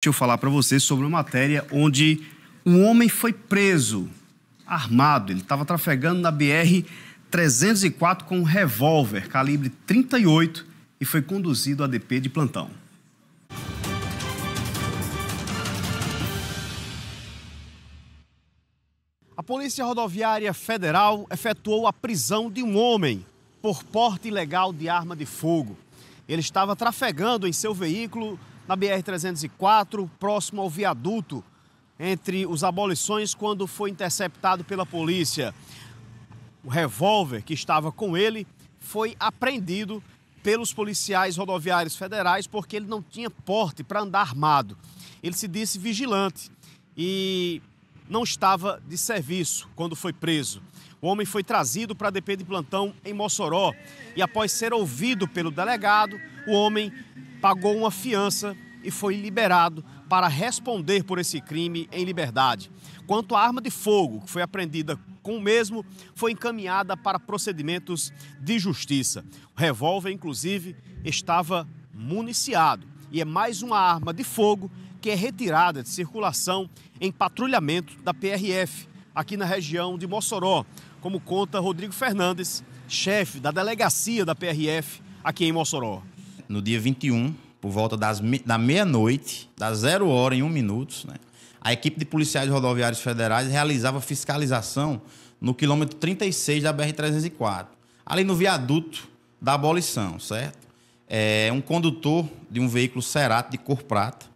Deixa eu falar para vocês sobre uma matéria onde um homem foi preso, armado. Ele estava trafegando na BR-304 com um revólver calibre 38 e foi conduzido a DP de plantão. A Polícia Rodoviária Federal efetuou a prisão de um homem por porte ilegal de arma de fogo. Ele estava trafegando em seu veículo na BR-304, próximo ao viaduto entre os abolições, quando foi interceptado pela polícia. O revólver que estava com ele foi apreendido pelos policiais rodoviários federais porque ele não tinha porte para andar armado. Ele se disse vigilante e não estava de serviço quando foi preso. O homem foi trazido para a DP de plantão em Mossoró e, após ser ouvido pelo delegado, o homem pagou uma fiança e foi liberado para responder por esse crime em liberdade. Quanto à arma de fogo, que foi apreendida com o mesmo, foi encaminhada para procedimentos de justiça. O revólver, inclusive, estava municiado e é mais uma arma de fogo que é retirada de circulação em patrulhamento da PRF aqui na região de Mossoró, como conta Rodrigo Fernandes, chefe da delegacia da PRF aqui em Mossoró no dia 21, por volta das, da meia-noite, da zero hora em um minuto, né, a equipe de policiais rodoviários federais realizava fiscalização no quilômetro 36 da BR-304, ali no viaduto da abolição, certo? É, um condutor de um veículo Cerato de cor prata,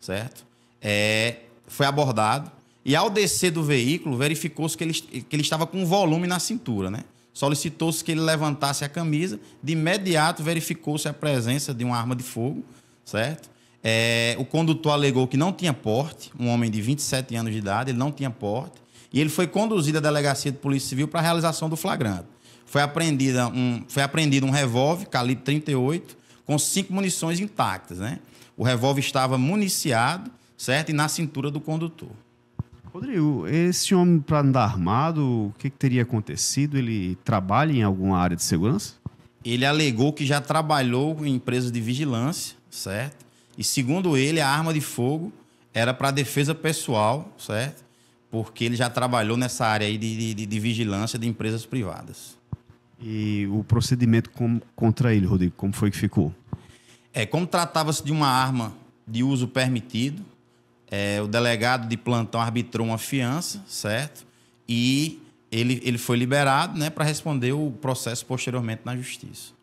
certo? É, foi abordado e ao descer do veículo verificou-se que ele, que ele estava com um volume na cintura, né? Solicitou-se que ele levantasse a camisa. De imediato verificou-se a presença de uma arma de fogo, certo? É, o condutor alegou que não tinha porte, um homem de 27 anos de idade, ele não tinha porte. E ele foi conduzido à delegacia de polícia civil para a realização do flagrante. Foi, apreendida um, foi apreendido um revólver calibre 38 com cinco munições intactas, né? O revólver estava municiado, certo? E na cintura do condutor. Rodrigo, esse homem para andar armado, o que, que teria acontecido? Ele trabalha em alguma área de segurança? Ele alegou que já trabalhou em empresas de vigilância, certo? E segundo ele, a arma de fogo era para defesa pessoal, certo? Porque ele já trabalhou nessa área aí de, de, de vigilância de empresas privadas. E o procedimento com, contra ele, Rodrigo, como foi que ficou? É, como tratava-se de uma arma de uso permitido, é, o delegado de plantão arbitrou uma fiança, certo? E ele, ele foi liberado né, para responder o processo posteriormente na justiça.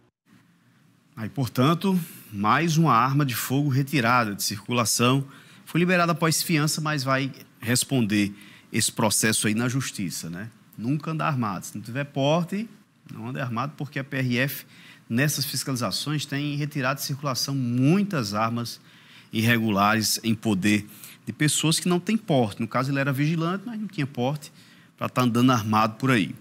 Aí, portanto, mais uma arma de fogo retirada de circulação. Foi liberada após fiança, mas vai responder esse processo aí na justiça, né? Nunca andar armado. Se não tiver porte, não ande armado, porque a PRF, nessas fiscalizações, tem retirado de circulação muitas armas irregulares em poder de pessoas que não têm porte. No caso, ele era vigilante, mas não tinha porte para estar tá andando armado por aí.